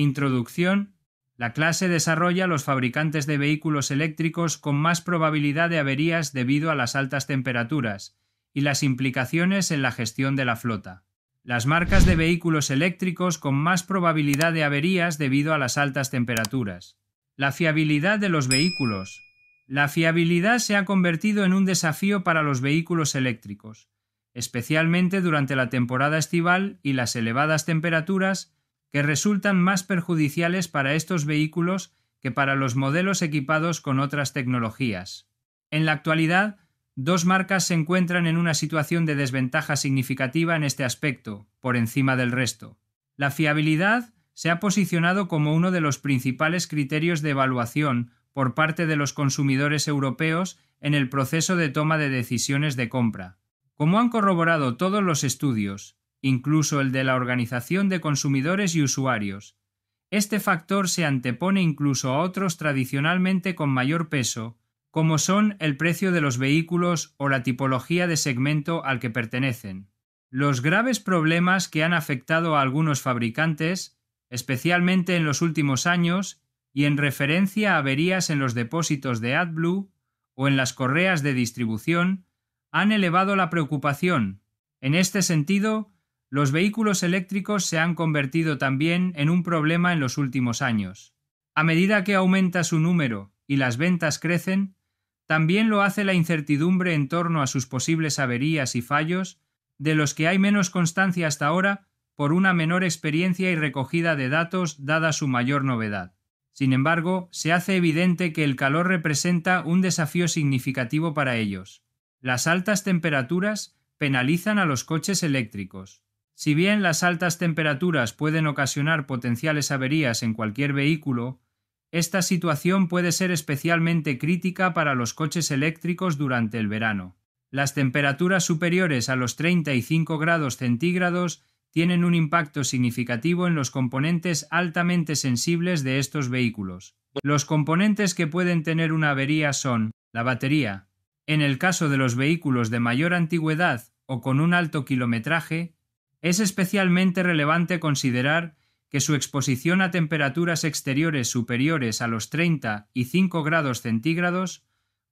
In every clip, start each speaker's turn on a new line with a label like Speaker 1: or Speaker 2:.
Speaker 1: Introducción. La clase desarrolla los fabricantes de vehículos eléctricos con más probabilidad de averías debido a las altas temperaturas y las implicaciones en la gestión de la flota. Las marcas de vehículos eléctricos con más probabilidad de averías debido a las altas temperaturas. La fiabilidad de los vehículos. La fiabilidad se ha convertido en un desafío para los vehículos eléctricos, especialmente durante la temporada estival y las elevadas temperaturas que resultan más perjudiciales para estos vehículos que para los modelos equipados con otras tecnologías. En la actualidad, dos marcas se encuentran en una situación de desventaja significativa en este aspecto, por encima del resto. La fiabilidad se ha posicionado como uno de los principales criterios de evaluación por parte de los consumidores europeos en el proceso de toma de decisiones de compra. Como han corroborado todos los estudios, incluso el de la organización de consumidores y usuarios. Este factor se antepone incluso a otros tradicionalmente con mayor peso, como son el precio de los vehículos o la tipología de segmento al que pertenecen. Los graves problemas que han afectado a algunos fabricantes, especialmente en los últimos años, y en referencia a averías en los depósitos de AdBlue o en las correas de distribución, han elevado la preocupación. En este sentido, los vehículos eléctricos se han convertido también en un problema en los últimos años. A medida que aumenta su número y las ventas crecen, también lo hace la incertidumbre en torno a sus posibles averías y fallos, de los que hay menos constancia hasta ahora por una menor experiencia y recogida de datos dada su mayor novedad. Sin embargo, se hace evidente que el calor representa un desafío significativo para ellos. Las altas temperaturas penalizan a los coches eléctricos. Si bien las altas temperaturas pueden ocasionar potenciales averías en cualquier vehículo, esta situación puede ser especialmente crítica para los coches eléctricos durante el verano. Las temperaturas superiores a los 35 grados centígrados tienen un impacto significativo en los componentes altamente sensibles de estos vehículos. Los componentes que pueden tener una avería son la batería. En el caso de los vehículos de mayor antigüedad o con un alto kilometraje, es especialmente relevante considerar que su exposición a temperaturas exteriores superiores a los 30 y 5 grados centígrados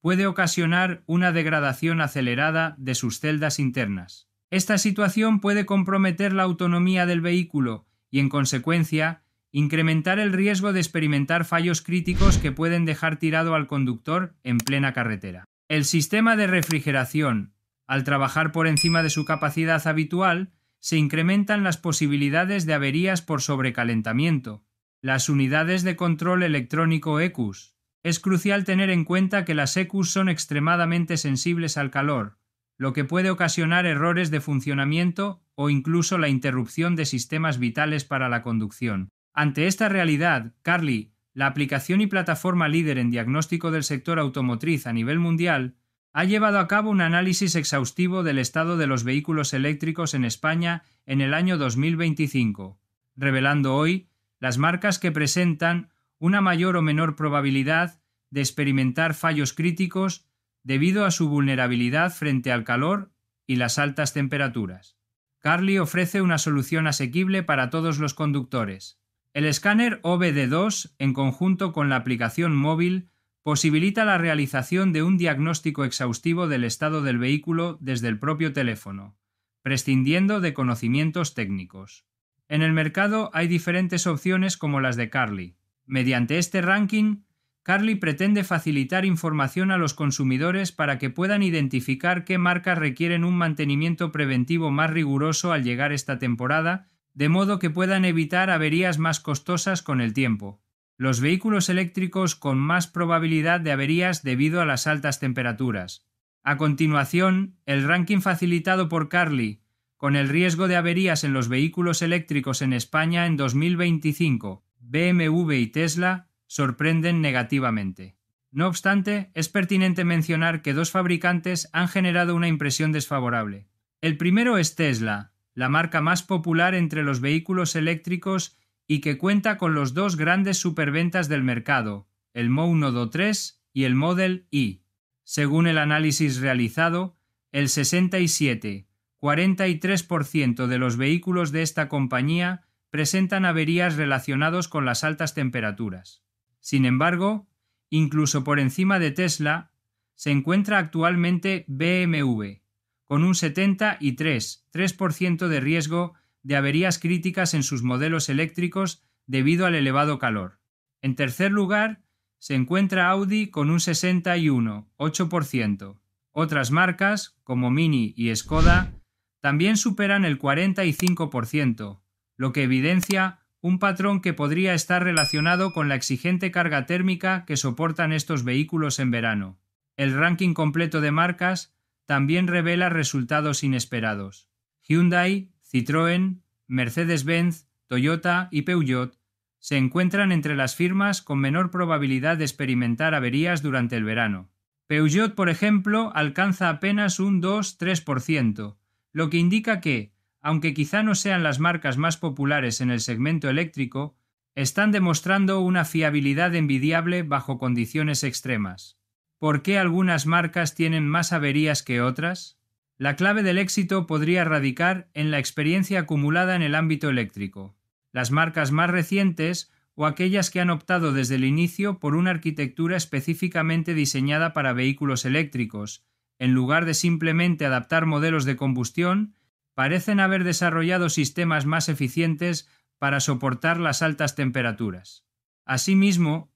Speaker 1: puede ocasionar una degradación acelerada de sus celdas internas. Esta situación puede comprometer la autonomía del vehículo y, en consecuencia, incrementar el riesgo de experimentar fallos críticos que pueden dejar tirado al conductor en plena carretera. El sistema de refrigeración, al trabajar por encima de su capacidad habitual, se incrementan las posibilidades de averías por sobrecalentamiento. Las unidades de control electrónico ECUS. Es crucial tener en cuenta que las ECUS son extremadamente sensibles al calor, lo que puede ocasionar errores de funcionamiento o incluso la interrupción de sistemas vitales para la conducción. Ante esta realidad, Carly, la aplicación y plataforma líder en diagnóstico del sector automotriz a nivel mundial, ha llevado a cabo un análisis exhaustivo del estado de los vehículos eléctricos en España en el año 2025, revelando hoy las marcas que presentan una mayor o menor probabilidad de experimentar fallos críticos debido a su vulnerabilidad frente al calor y las altas temperaturas. Carly ofrece una solución asequible para todos los conductores. El escáner OBD2, en conjunto con la aplicación móvil, posibilita la realización de un diagnóstico exhaustivo del estado del vehículo desde el propio teléfono, prescindiendo de conocimientos técnicos. En el mercado hay diferentes opciones como las de Carly. Mediante este ranking, Carly pretende facilitar información a los consumidores para que puedan identificar qué marcas requieren un mantenimiento preventivo más riguroso al llegar esta temporada, de modo que puedan evitar averías más costosas con el tiempo los vehículos eléctricos con más probabilidad de averías debido a las altas temperaturas. A continuación, el ranking facilitado por Carly, con el riesgo de averías en los vehículos eléctricos en España en 2025, BMW y Tesla sorprenden negativamente. No obstante, es pertinente mencionar que dos fabricantes han generado una impresión desfavorable. El primero es Tesla, la marca más popular entre los vehículos eléctricos y que cuenta con los dos grandes superventas del mercado, el Mo 3 y el Model I. Según el análisis realizado, el 67, 43% de los vehículos de esta compañía presentan averías relacionados con las altas temperaturas. Sin embargo, incluso por encima de Tesla, se encuentra actualmente BMW, con un 73, 3% de riesgo de averías críticas en sus modelos eléctricos debido al elevado calor. En tercer lugar, se encuentra Audi con un 61,8%. Otras marcas, como Mini y Skoda, también superan el 45%, lo que evidencia un patrón que podría estar relacionado con la exigente carga térmica que soportan estos vehículos en verano. El ranking completo de marcas también revela resultados inesperados. Hyundai Citroën, Mercedes-Benz, Toyota y Peugeot se encuentran entre las firmas con menor probabilidad de experimentar averías durante el verano. Peugeot, por ejemplo, alcanza apenas un 2-3%, lo que indica que, aunque quizá no sean las marcas más populares en el segmento eléctrico, están demostrando una fiabilidad envidiable bajo condiciones extremas. ¿Por qué algunas marcas tienen más averías que otras? La clave del éxito podría radicar en la experiencia acumulada en el ámbito eléctrico. Las marcas más recientes o aquellas que han optado desde el inicio por una arquitectura específicamente diseñada para vehículos eléctricos, en lugar de simplemente adaptar modelos de combustión, parecen haber desarrollado sistemas más eficientes para soportar las altas temperaturas. Asimismo,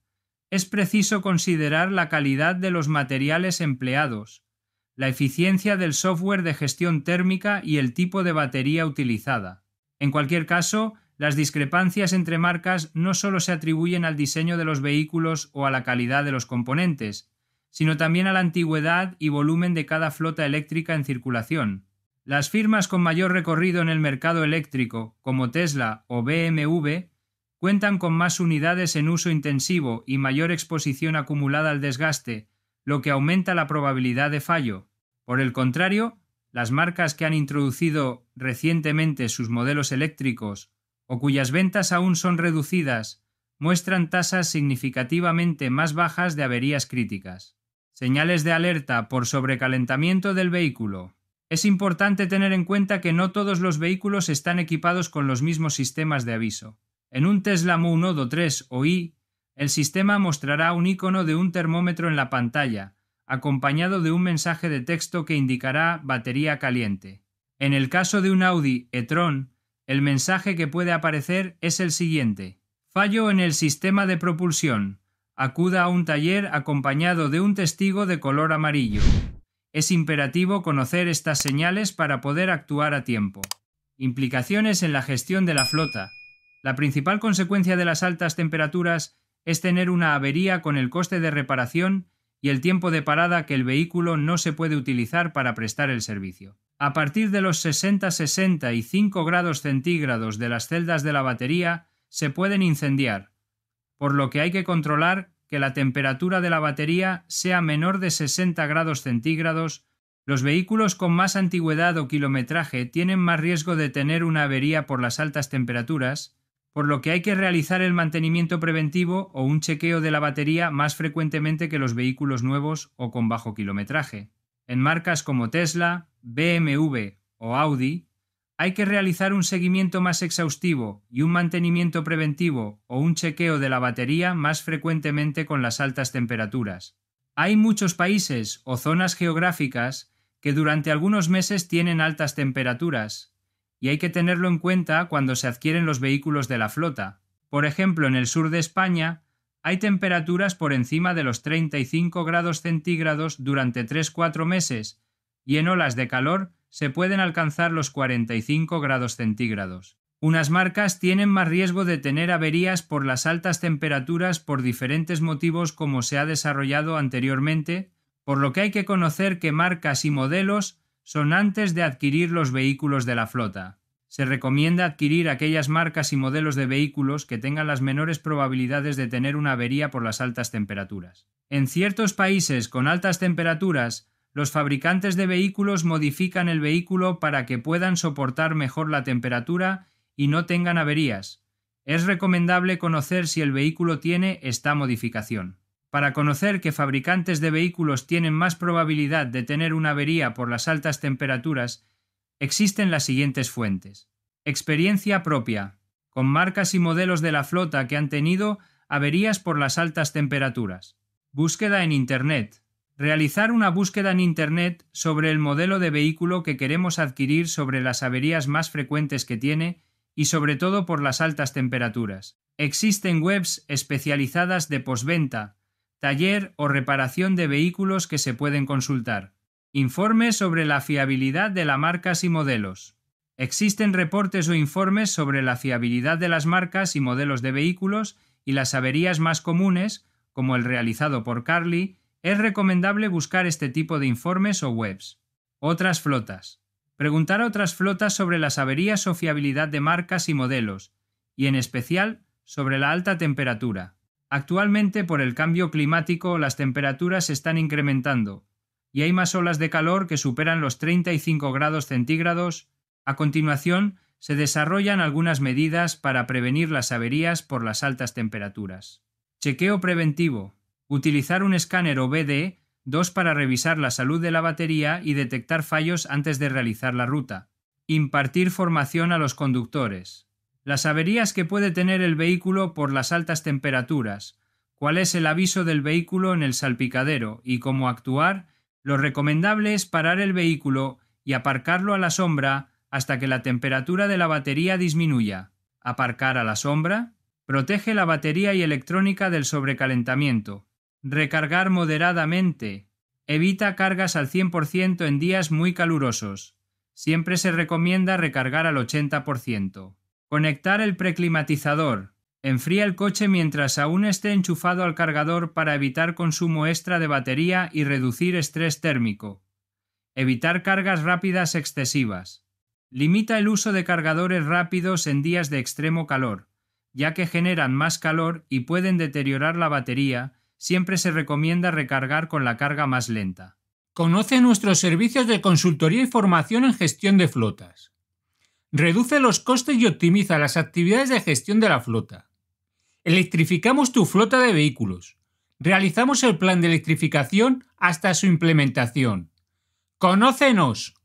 Speaker 1: es preciso considerar la calidad de los materiales empleados, la eficiencia del software de gestión térmica y el tipo de batería utilizada. En cualquier caso, las discrepancias entre marcas no solo se atribuyen al diseño de los vehículos o a la calidad de los componentes, sino también a la antigüedad y volumen de cada flota eléctrica en circulación. Las firmas con mayor recorrido en el mercado eléctrico, como Tesla o BMW, cuentan con más unidades en uso intensivo y mayor exposición acumulada al desgaste, lo que aumenta la probabilidad de fallo. Por el contrario, las marcas que han introducido recientemente sus modelos eléctricos o cuyas ventas aún son reducidas muestran tasas significativamente más bajas de averías críticas. Señales de alerta por sobrecalentamiento del vehículo. Es importante tener en cuenta que no todos los vehículos están equipados con los mismos sistemas de aviso. En un Tesla Mu 3 o i, el sistema mostrará un icono de un termómetro en la pantalla, acompañado de un mensaje de texto que indicará batería caliente. En el caso de un Audi e-tron, el mensaje que puede aparecer es el siguiente. Fallo en el sistema de propulsión. Acuda a un taller acompañado de un testigo de color amarillo. Es imperativo conocer estas señales para poder actuar a tiempo. Implicaciones en la gestión de la flota. La principal consecuencia de las altas temperaturas es tener una avería con el coste de reparación y el tiempo de parada que el vehículo no se puede utilizar para prestar el servicio. A partir de los 60-65 grados centígrados de las celdas de la batería se pueden incendiar, por lo que hay que controlar que la temperatura de la batería sea menor de 60 grados centígrados. Los vehículos con más antigüedad o kilometraje tienen más riesgo de tener una avería por las altas temperaturas, por lo que hay que realizar el mantenimiento preventivo o un chequeo de la batería más frecuentemente que los vehículos nuevos o con bajo kilometraje. En marcas como Tesla, BMW o Audi, hay que realizar un seguimiento más exhaustivo y un mantenimiento preventivo o un chequeo de la batería más frecuentemente con las altas temperaturas. Hay muchos países o zonas geográficas que durante algunos meses tienen altas temperaturas, y hay que tenerlo en cuenta cuando se adquieren los vehículos de la flota. Por ejemplo, en el sur de España hay temperaturas por encima de los 35 grados centígrados durante 3-4 meses, y en olas de calor se pueden alcanzar los 45 grados centígrados. Unas marcas tienen más riesgo de tener averías por las altas temperaturas por diferentes motivos como se ha desarrollado anteriormente, por lo que hay que conocer que marcas y modelos son antes de adquirir los vehículos de la flota. Se recomienda adquirir aquellas marcas y modelos de vehículos que tengan las menores probabilidades de tener una avería por las altas temperaturas. En ciertos países con altas temperaturas, los fabricantes de vehículos modifican el vehículo para que puedan soportar mejor la temperatura y no tengan averías. Es recomendable conocer si el vehículo tiene esta modificación. Para conocer que fabricantes de vehículos tienen más probabilidad de tener una avería por las altas temperaturas, existen las siguientes fuentes. Experiencia propia, con marcas y modelos de la flota que han tenido averías por las altas temperaturas. Búsqueda en Internet. Realizar una búsqueda en Internet sobre el modelo de vehículo que queremos adquirir sobre las averías más frecuentes que tiene y sobre todo por las altas temperaturas. Existen webs especializadas de posventa taller o reparación de vehículos que se pueden consultar. Informes sobre la fiabilidad de las marcas y modelos. Existen reportes o informes sobre la fiabilidad de las marcas y modelos de vehículos y las averías más comunes, como el realizado por Carly, es recomendable buscar este tipo de informes o webs. Otras flotas. Preguntar a otras flotas sobre las averías o fiabilidad de marcas y modelos, y en especial sobre la alta temperatura. Actualmente por el cambio climático las temperaturas se están incrementando y hay más olas de calor que superan los 35 grados centígrados. A continuación, se desarrollan algunas medidas para prevenir las averías por las altas temperaturas. Chequeo preventivo. Utilizar un escáner OBD 2 para revisar la salud de la batería y detectar fallos antes de realizar la ruta. Impartir formación a los conductores. Las averías que puede tener el vehículo por las altas temperaturas, cuál es el aviso del vehículo en el salpicadero y cómo actuar, lo recomendable es parar el vehículo y aparcarlo a la sombra hasta que la temperatura de la batería disminuya. Aparcar a la sombra protege la batería y electrónica del sobrecalentamiento. Recargar moderadamente. Evita cargas al 100% en días muy calurosos. Siempre se recomienda recargar al 80%. Conectar el preclimatizador. Enfría el coche mientras aún esté enchufado al cargador para evitar consumo extra de batería y reducir estrés térmico. Evitar cargas rápidas excesivas. Limita el uso de cargadores rápidos en días de extremo calor, ya que generan más calor y pueden deteriorar la batería, siempre se recomienda recargar con la carga más lenta. Conoce nuestros servicios de consultoría y formación en gestión de flotas. Reduce los costes y optimiza las actividades de gestión de la flota. Electrificamos tu flota de vehículos. Realizamos el plan de electrificación hasta su implementación. ¡Conócenos!